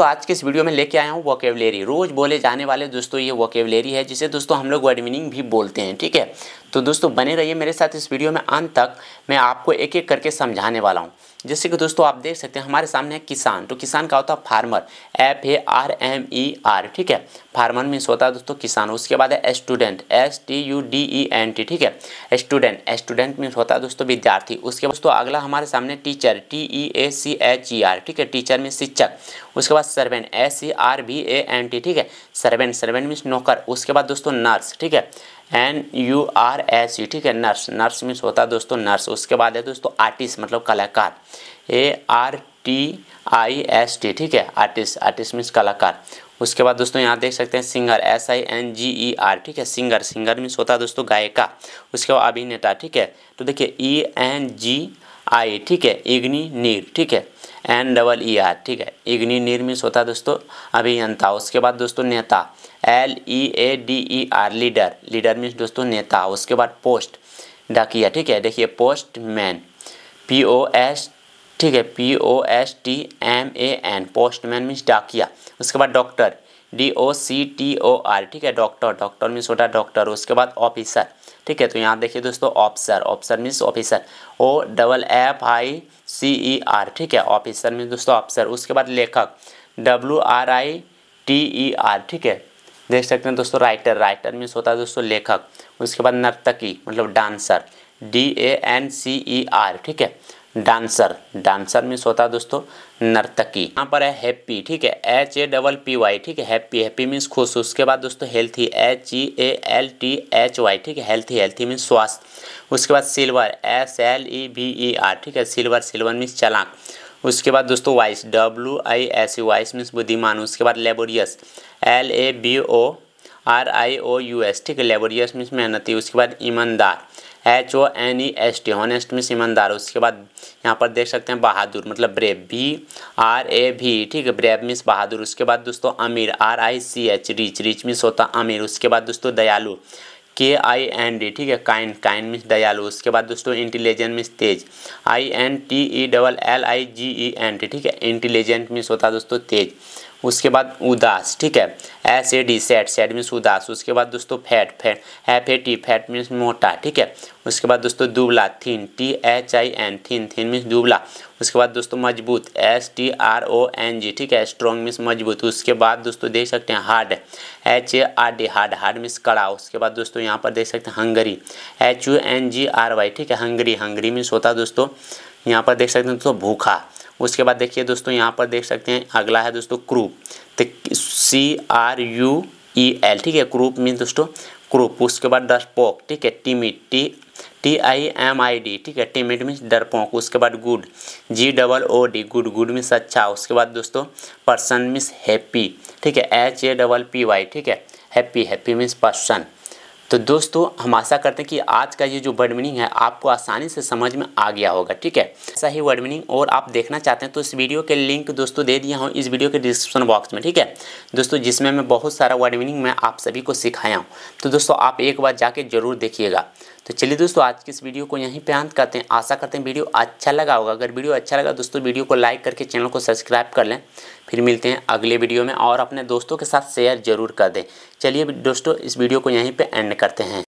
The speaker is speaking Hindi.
दोस्तों आज के इस वीडियो में लेके आया हूँ वोकेबलेरी रोज़ बोले जाने वाले दोस्तों ये वोकेबलेरी है जिसे दोस्तों हम लोग वर्ड मीनिंग भी बोलते हैं ठीक है तो दोस्तों बने रहिए मेरे साथ इस वीडियो में अंत तक मैं आपको एक एक करके समझाने वाला हूँ जैसे कि दोस्तों आप देख सकते हैं हमारे सामने है किसान तो किसान का होता है farmer F A R M E R ठीक है फार्मर मीन्स होता है दोस्तों किसान उसके बाद है student S T U D E N T ठीक है स्टूडेंट स्टूडेंट मीन्स होता है दोस्तों विद्यार्थी उसके बाद दोस्तों अगला हमारे सामने teacher T E A C H E R ठीक है टीचर मीन शिक्षक उसके बाद servant S C R B A N T ठीक है सर्वेंट सर्वेंट मीन्स नौकर उसके बाद दोस्तों नर्स ठीक है N U R S U ठीक है नर्स नर्स मीन्स होता है दोस्तों नर्स उसके बाद है दोस्तों आर्टिस्ट मतलब कलाकार A R T I S T ठीक है आर्टिस्ट आर्टिस्ट मीन्स कलाकार उसके बाद दोस्तों यहाँ देख सकते हैं singer S I N G E R ठीक है सिंगर सिंगर मीन्स होता है दोस्तों गायिका उसके बाद अभिनेता ठीक है तो देखिए ई एन जी आई ठीक है इग्नि नीर ठीक है एन डबल ई आर ठीक है इग्नि नीर मिस होता है दोस्तों अभियंता उसके बाद दोस्तों नेता L E A D E R leader leader means दोस्तों नेता उसके बाद पोस्ट डाकिया ठीक है देखिए postman P O S ठीक है P O S T M A N postman means डाकिया उसके बाद doctor D O C T O R ठीक है डॉक्टर डॉक्टर मीन्स होता है डॉक्टर उसके बाद ऑफिसर ठीक है तो यहाँ देखिए दोस्तों officer officer means officer O double F I C E R ठीक है ऑफिसर मीन्स दोस्तों ऑफिसर उसके बाद लेखक W R I T E R ठीक है देख सकते हैं दोस्तों राइटर राइटर मीन्स होता है दोस्तों लेखक उसके बाद नर्तकी मतलब dancer D A N C E R ठीक है डांसर डांसर मीन्स होता है दोस्तों नर्तकी यहाँ पर है हैप्पी ठीक है H A double P Y ठीक है हैप्पी हैप्पी मीन्स खुश उसके बाद दोस्तों healthy H E A L T H Y ठीक है हेल्थी हेल्थी मीन्स स्वास्थ्य उसके बाद silver S L E B E R ठीक है सिल्वर सिल्वर मीन्स चलाक उसके बाद दोस्तों wise W I S E wise means बुद्धिमान उसके बाद laborious L A B O R I O U S ठीक है लेबोरियस मीन्स मेहनती उसके बाद ईमानदार H O N E S T honest means ईमानदार उसके बाद यहाँ पर देख सकते हैं बहादुर मतलब ब्रेव बी आर ए भी ठीक है ब्रेव मीन्स बहादुर उसके बाद दोस्तों अमीर R I C H rich rich means होता अमीर उसके बाद दोस्तों दयालु के आई एन डी ठीक है काइन काइन मीन्स दयालु उसके बाद दोस्तों इंटेलिजेंट मीन्स तेज I N T E double L I G E N T ठीक है इंटेलिजेंट मीन्स होता है दोस्तों तेज उसके बाद उदास ठीक है S A D sad sad means उदास उसके बाद दोस्तों fat fat F A T fat means मोटा ठीक है उसके बाद दोस्तों दुबला thin T H I N thin thin means दुबला उसके बाद दोस्तों मजबूत S T R O N G ठीक है स्ट्रॉन्ग मीन्स मजबूत उसके बाद दोस्तों देख सकते हैं hard H A R D hard hard means कड़ा उसके बाद दोस्तों यहाँ पर देख सकते हैं hungry H U N G R Y ठीक है हंगरी हंगरी मीन्स होता दोस्तों यहाँ पर देख सकते हैं दोस्तों भूखा उसके बाद देखिए दोस्तों यहाँ पर देख सकते हैं अगला है दोस्तों क्रूप तो C R U E L ठीक है क्रूप मीन दोस्तों क्रूप उसके बाद डरपोक ठीक है timid T T I M I D ठीक है टीमिट डर डरपोक उसके बाद good G double O D good good means अच्छा उसके बाद दोस्तों पर्सन मीन्स हैप्पी ठीक है H A double P Y ठीक है हैप्पी हैप्पी मीन्स पर्सन तो दोस्तों हम आशा करते हैं कि आज का ये जो वर्ड मीनिंग है आपको आसानी से समझ में आ गया होगा ठीक है ऐसा ही वर्ड मीनिंग और आप देखना चाहते हैं तो इस वीडियो के लिंक दोस्तों दे दिया हूँ इस वीडियो के डिस्क्रिप्शन बॉक्स में ठीक है दोस्तों जिसमें मैं बहुत सारा वर्ड मीनिंग मैं आप सभी को सिखाया हूँ तो दोस्तों आप एक बार जाके जरूर देखिएगा तो चलिए दोस्तों आज की इस वीडियो को यहीं पर अंत करते हैं आशा करते हैं वीडियो अच्छा लगा होगा अगर वीडियो अच्छा लगा दोस्तों वीडियो को लाइक करके चैनल को सब्सक्राइब कर लें फिर मिलते हैं अगले वीडियो में और अपने दोस्तों के साथ शेयर जरूर कर दें चलिए दोस्तों इस वीडियो को यहीं पर एंड करते हैं